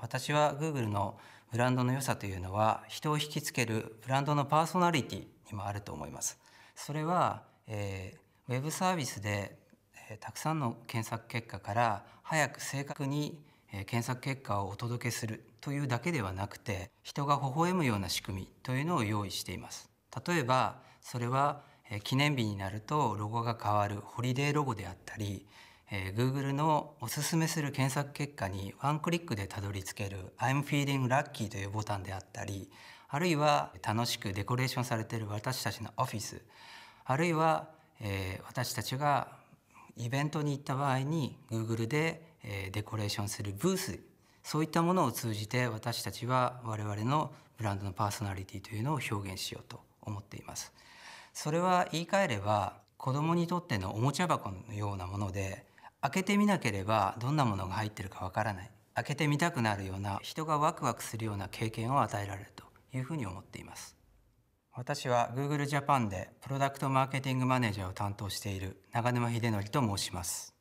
私は Google のブランドの良さというのは人を引きつけるブランドのパーソナリティにもあると思います。それは、えー、ウェブサービスで、えー、たくさんの検索結果から早く正確に、えー、検索結果をお届けするというだけではなくて人が微笑むような仕組みというのを用意しています。例えばそれは、えー、記念日になるとロゴが変わるホリデーロゴであったりえー、Google のおすすめする検索結果にワンクリックでたどり着ける I'm feeling lucky というボタンであったりあるいは楽しくデコレーションされている私たちのオフィスあるいは、えー、私たちがイベントに行った場合に Google で、えー、デコレーションするブースそういったものを通じて私たちは我々のブランドのパーソナリティというのを表現しようと思っています。それは言い換えれば子供にとってのおもちゃ箱のようなもので開けてみなければどんなものが入ってるかわからない開けてみたくなるような人がワクワクするような経験を与えられるというふうに思っています私は Google Japan でプロダクトマーケティングマネージャーを担当している長沼秀則と申します